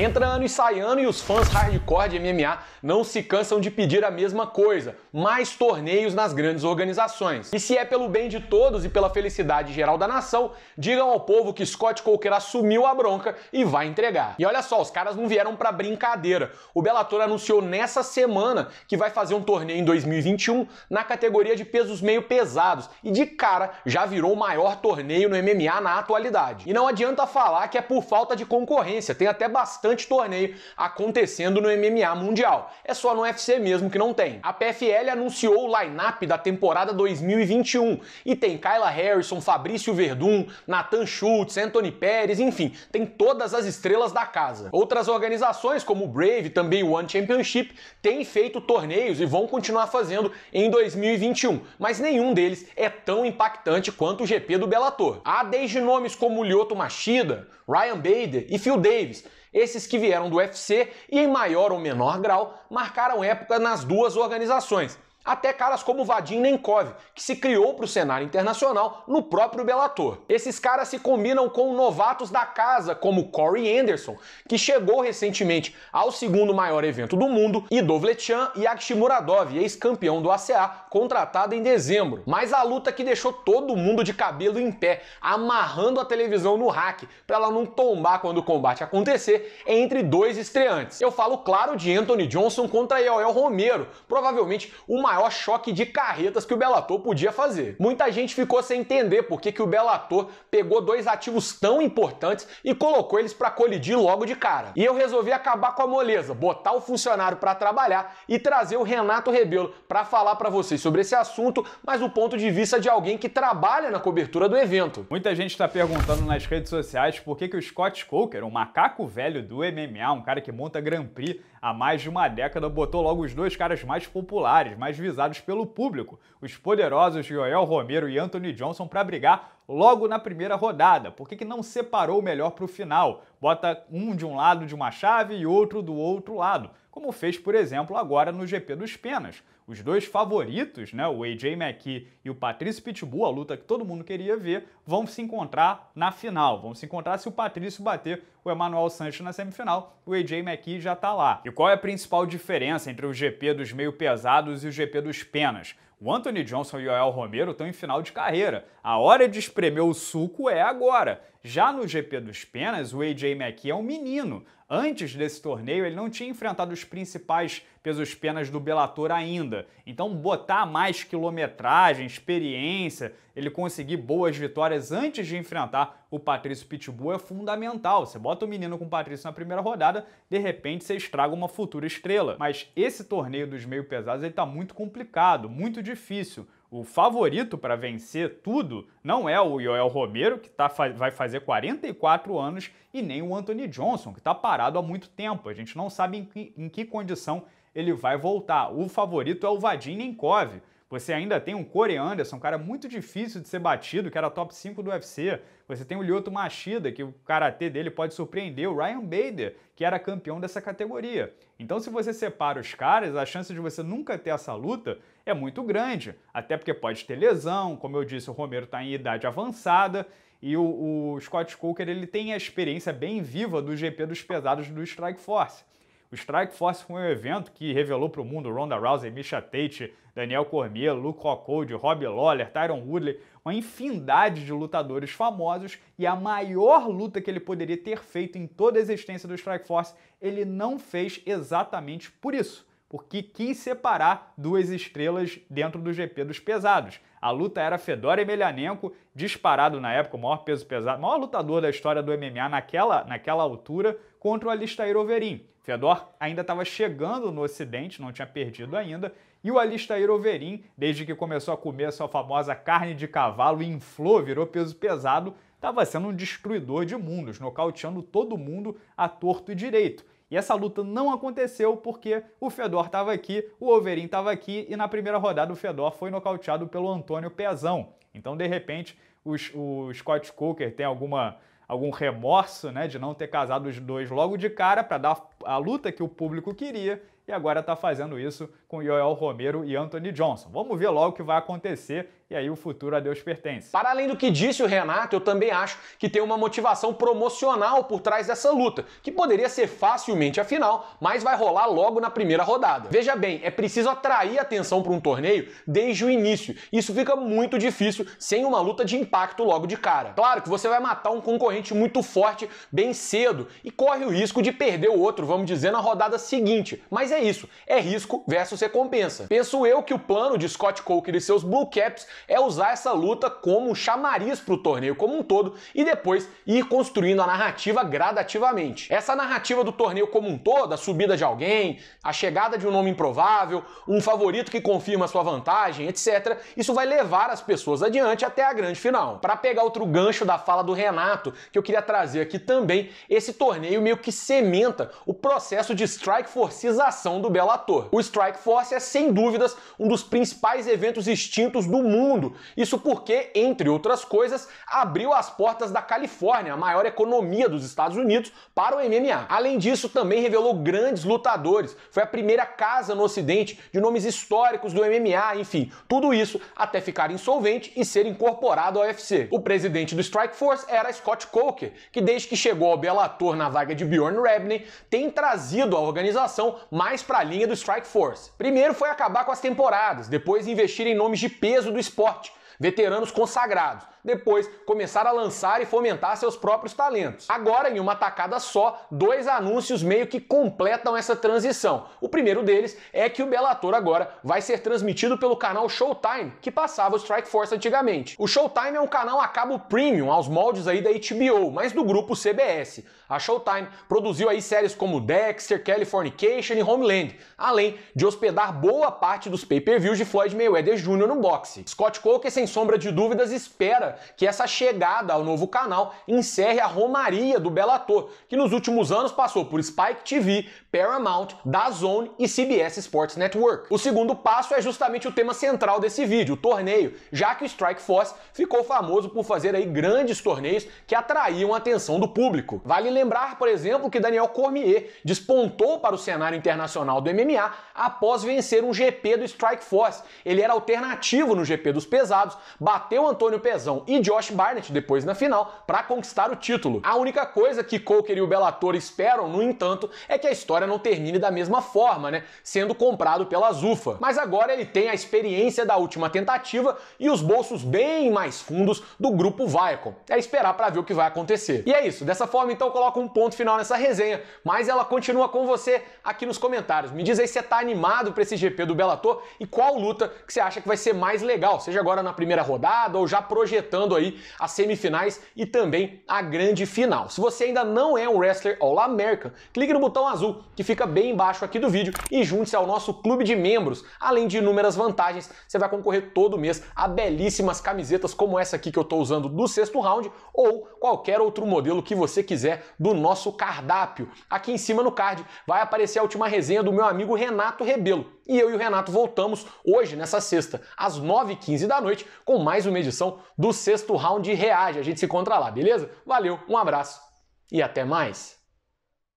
Entra ano e sai ano e os fãs hardcore de MMA não se cansam de pedir a mesma coisa: mais torneios nas grandes organizações. E se é pelo bem de todos e pela felicidade geral da nação, digam ao povo que Scott Coker assumiu a bronca e vai entregar. E olha só, os caras não vieram para brincadeira. O Bellator anunciou nessa semana que vai fazer um torneio em 2021 na categoria de pesos meio pesados e de cara já virou o maior torneio no MMA na atualidade. E não adianta falar que é por falta de concorrência, tem até bastante bastante torneio acontecendo no MMA mundial. É só no UFC mesmo que não tem. A PFL anunciou o line-up da temporada 2021 e tem Kyla Harrison, Fabrício Verdun, Nathan Schultz, Anthony Pérez, enfim, tem todas as estrelas da casa. Outras organizações como o Brave, também o One Championship, têm feito torneios e vão continuar fazendo em 2021, mas nenhum deles é tão impactante quanto o GP do Bellator. Há desde nomes como Lyoto Machida, Ryan Bader e Phil Davis, esses que vieram do UFC e, em maior ou menor grau, marcaram época nas duas organizações até caras como Vadim Nenkov, que se criou para o cenário internacional no próprio Bellator. Esses caras se combinam com novatos da casa, como Corey Anderson, que chegou recentemente ao segundo maior evento do mundo, e Dovletian e Akshimuradov, ex-campeão do ACA, contratado em dezembro. Mas a luta que deixou todo mundo de cabelo em pé, amarrando a televisão no rack para ela não tombar quando o combate acontecer, é entre dois estreantes. Eu falo, claro, de Anthony Johnson contra Yoel Romero, provavelmente o maior maior choque de carretas que o Bellator podia fazer. Muita gente ficou sem entender por que, que o Bellator pegou dois ativos tão importantes e colocou eles para colidir logo de cara. E eu resolvi acabar com a moleza, botar o funcionário para trabalhar e trazer o Renato Rebelo para falar para vocês sobre esse assunto, mas o ponto de vista de alguém que trabalha na cobertura do evento. Muita gente está perguntando nas redes sociais por que, que o Scott Coker, um macaco velho do MMA, um cara que monta Grand Prix há mais de uma década, botou logo os dois caras mais populares, mais visados pelo público, os poderosos Joel Romero e Anthony Johnson, para brigar logo na primeira rodada. Por que, que não separou o melhor para o final? Bota um de um lado de uma chave e outro do outro lado, como fez, por exemplo, agora no GP dos Penas os dois favoritos, né, o AJ McKee e o Patrício Pitbull, a luta que todo mundo queria ver, vão se encontrar na final. Vão se encontrar se o Patrício bater o Emanuel Sanches na semifinal, o AJ McKee já tá lá. E qual é a principal diferença entre o GP dos meio pesados e o GP dos penas? O Anthony Johnson e o Joel Romero estão em final de carreira. A hora de espremer o suco é agora. Já no GP dos Penas, o AJ McKee é um menino. Antes desse torneio, ele não tinha enfrentado os principais pesos penas do Bellator ainda. Então, botar mais quilometragem, experiência, ele conseguir boas vitórias antes de enfrentar o Patrício Pitbull é fundamental. Você bota o menino com o Patrício na primeira rodada, de repente você estraga uma futura estrela. Mas esse torneio dos meio pesados ele tá muito complicado, muito difícil. O favorito para vencer tudo não é o Joel Romero, que tá, vai fazer 44 anos, e nem o Anthony Johnson, que está parado há muito tempo. A gente não sabe em que, em que condição ele vai voltar. O favorito é o Vadim Nenkov, você ainda tem um Corey Anderson, um cara muito difícil de ser batido, que era top 5 do UFC. Você tem o Lyoto Machida, que o karatê dele pode surpreender, o Ryan Bader, que era campeão dessa categoria. Então, se você separa os caras, a chance de você nunca ter essa luta é muito grande. Até porque pode ter lesão, como eu disse, o Romero está em idade avançada. E o, o Scott Coker ele tem a experiência bem viva do GP dos pesados do Strikeforce. O Strike Force foi um evento que revelou para o mundo Ronda Rousey, Misha Tate, Daniel Cormier, Luke Rockhold, Rob Lawler, Tyron Woodley, uma infindade de lutadores famosos e a maior luta que ele poderia ter feito em toda a existência do Strike Force, ele não fez exatamente por isso porque quis separar duas estrelas dentro do GP dos pesados. A luta era Fedor Emelianenko, disparado na época, o maior peso pesado, maior lutador da história do MMA naquela, naquela altura, contra o Alistair Overeem. Fedor ainda estava chegando no ocidente, não tinha perdido ainda, e o Alistair Overeem, desde que começou a comer a sua famosa carne de cavalo, inflou, virou peso pesado, estava sendo um destruidor de mundos, nocauteando todo mundo a torto e direito. E essa luta não aconteceu porque o Fedor estava aqui, o Overeem estava aqui e na primeira rodada o Fedor foi nocauteado pelo Antônio Pezão. Então, de repente, os, o Scott Coker tem alguma algum remorso, né, de não ter casado os dois logo de cara para dar a luta que o público queria e agora está fazendo isso com Yoel Romero e Anthony Johnson. Vamos ver logo o que vai acontecer e aí o futuro a Deus pertence. Para além do que disse o Renato, eu também acho que tem uma motivação promocional por trás dessa luta, que poderia ser facilmente a final, mas vai rolar logo na primeira rodada. Veja bem, é preciso atrair atenção para um torneio desde o início. Isso fica muito difícil sem uma luta de impacto logo de cara. Claro que você vai matar um concorrente muito forte bem cedo e corre o risco de perder o outro, vamos dizer, na rodada seguinte, mas é é isso, é risco versus recompensa. Penso eu que o plano de Scott Coker e seus Blue Caps é usar essa luta como um chamariz para o torneio como um todo e depois ir construindo a narrativa gradativamente. Essa narrativa do torneio como um todo, a subida de alguém, a chegada de um nome improvável, um favorito que confirma sua vantagem, etc., isso vai levar as pessoas adiante até a grande final. Para pegar outro gancho da fala do Renato, que eu queria trazer aqui também, esse torneio meio que sementa o processo de strike forcização criação do belo ator. O Strike Force é sem dúvidas um dos principais eventos extintos do mundo. Isso porque, entre outras coisas, abriu as portas da Califórnia, a maior economia dos Estados Unidos, para o MMA. Além disso, também revelou grandes lutadores. Foi a primeira casa no Ocidente de nomes históricos do MMA, enfim, tudo isso até ficar insolvente e ser incorporado ao UFC. O presidente do Strike Force era Scott Coker, que desde que chegou ao Bellator na vaga de Bjorn Rebney, tem trazido à organização mais mais para a linha do Strike Force. Primeiro foi acabar com as temporadas, depois investir em nomes de peso do esporte, veteranos consagrados. Depois começaram a lançar e fomentar seus próprios talentos. Agora, em uma tacada só, dois anúncios meio que completam essa transição. O primeiro deles é que o Bellator agora vai ser transmitido pelo canal Showtime, que passava o Strike Force antigamente. O Showtime é um canal a cabo premium, aos moldes aí da HBO, mas do grupo CBS. A Showtime produziu aí séries como Dexter, Californication e Homeland, além de hospedar boa parte dos pay-per-views de Floyd Mayweather Jr. no boxe. Scott Coker, sem sombra de dúvidas, espera que essa chegada ao novo canal encerre a romaria do Bellator, que nos últimos anos passou por Spike TV, Paramount, DAZN e CBS Sports Network. O segundo passo é justamente o tema central desse vídeo, o torneio, já que o Strike Force ficou famoso por fazer aí grandes torneios que atraíam a atenção do público. Vale lembrar, por exemplo, que Daniel Cormier despontou para o cenário internacional do MMA após vencer um GP do Strike Force. Ele era alternativo no GP dos pesados bateu Antônio Pezão e Josh Barnett depois na final para conquistar o título. A única coisa que Coker e o Bellator esperam, no entanto, é que a história não termine da mesma forma, né? Sendo comprado pela Zufa. Mas agora ele tem a experiência da última tentativa e os bolsos bem mais fundos do grupo Viacom. É esperar para ver o que vai acontecer. E é isso. Dessa forma, então, eu coloco um ponto final nessa resenha, mas ela continua com você aqui nos comentários. Me diz aí se você tá animado para esse GP do Bellator e qual luta que você acha que vai ser mais legal, seja agora na primeira primeira rodada ou já projetando aí as semifinais e também a grande final. Se você ainda não é um wrestler All American, clique no botão azul que fica bem embaixo aqui do vídeo e junte-se ao nosso clube de membros. Além de inúmeras vantagens, você vai concorrer todo mês a belíssimas camisetas como essa aqui que eu estou usando do sexto round ou qualquer outro modelo que você quiser do nosso cardápio. Aqui em cima no card vai aparecer a última resenha do meu amigo Renato Rebelo. E eu e o Renato voltamos hoje, nessa sexta, às 9h15 da noite, com mais uma edição do sexto round de Reage. A gente se encontra lá, beleza? Valeu, um abraço e até mais!